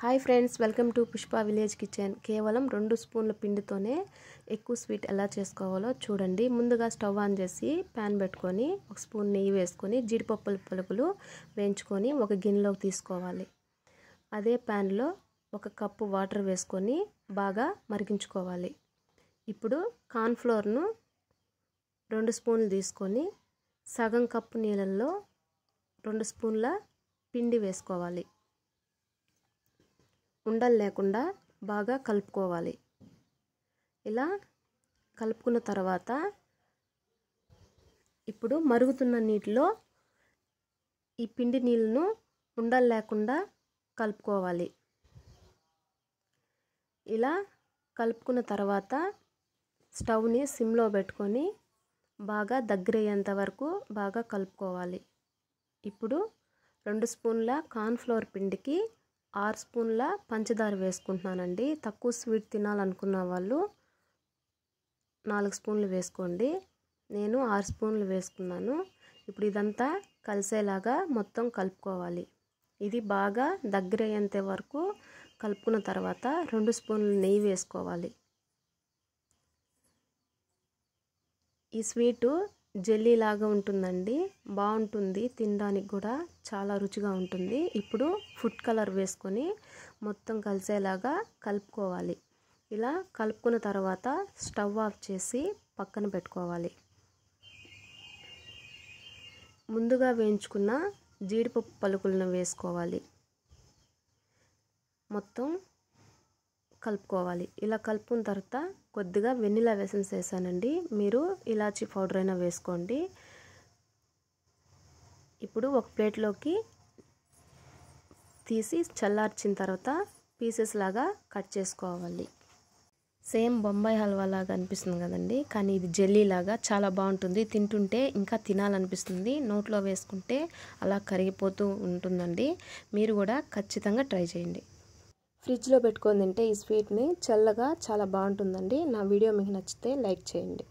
hi friends welcome to Pushpa village kitchen కేవలం రెండు స్పూన్ల పిండితోనే ఎక్కువ స్వీట్ ఎలా చేసుకోవాలో చూడండి ముందుగా స్టవ్ ఆన్ చేసి ప్యాన్ పెట్టుకొని ఒక స్పూన్ నెయ్యి వేసుకొని జీడిపప్పుల పలుకులు వేయించుకొని ఒక గిన్నెలోకి తీసుకోవాలి అదే ప్యాన్లో ఒక కప్పు వాటర్ వేసుకొని బాగా మరిగించుకోవాలి ఇప్పుడు కార్న్ఫ్లోర్ను రెండు స్పూన్లు తీసుకొని సగం కప్పు నీళ్ళల్లో రెండు స్పూన్ల పిండి వేసుకోవాలి ఉండలు లేకుండా బాగా కలుపుకోవాలి ఇలా కలుపుకున్న తర్వాత ఇప్పుడు మరుగుతున్న నీటిలో ఈ పిండి నీళ్ళను ఉండలు లేకుండా కలుపుకోవాలి ఇలా కలుపుకున్న తర్వాత స్టవ్ని సిమ్లో పెట్టుకొని బాగా దగ్గరయ్యేంత వరకు బాగా కలుపుకోవాలి ఇప్పుడు రెండు స్పూన్ల కార్న్ఫ్లోర్ పిండికి ఆరు స్పూన్ల పంచదార వేసుకుంటున్నానండి తక్కువ స్వీట్ తినాలనుకున్న వాళ్ళు నాలుగు స్పూన్లు వేసుకోండి నేను ఆరు స్పూన్లు వేసుకున్నాను ఇప్పుడు ఇదంతా కలిసేలాగా మొత్తం కలుపుకోవాలి ఇది బాగా దగ్గరయ్యేంత వరకు కలుపుకున్న తర్వాత రెండు స్పూన్లు నెయ్యి వేసుకోవాలి ఈ స్వీటు జెల్లీ లాగా ఉంటుందండి బాగుంటుంది తినడానికి కూడా చాలా రుచిగా ఉంటుంది ఇప్పుడు ఫుడ్ కలర్ వేసుకొని మొత్తం కలిసేలాగా కలుపుకోవాలి ఇలా కలుపుకున్న తర్వాత స్టవ్ ఆఫ్ చేసి పక్కన పెట్టుకోవాలి ముందుగా వేయించుకున్న జీడిపప్పు పలుకులను వేసుకోవాలి మొత్తం కలుపుకోవాలి ఇలా కలుపుకున్న తర్వాత కొద్దిగా వెనిలా వేసన్స్ వేసానండి మీరు ఇలాచి పౌడర్ అయినా వేసుకోండి ఇప్పుడు ఒక ప్లేట్లోకి తీసి చల్లార్చిన తర్వాత పీసెస్ లాగా కట్ చేసుకోవాలి సేమ్ బొంబాయి హల్వా లాగా అనిపిస్తుంది కదండి కానీ ఇది జెల్లీ లాగా చాలా బాగుంటుంది తింటుంటే ఇంకా తినాలనిపిస్తుంది నోట్లో వేసుకుంటే అలా కరిగిపోతూ ఉంటుందండి మీరు కూడా ఖచ్చితంగా ట్రై చేయండి ఫ్రిడ్జ్లో పెట్టుకొని తింటే ఈ స్వీట్ని చల్లగా చాలా బాగుంటుందండి నా వీడియో మీకు నచ్చితే లైక్ చేయండి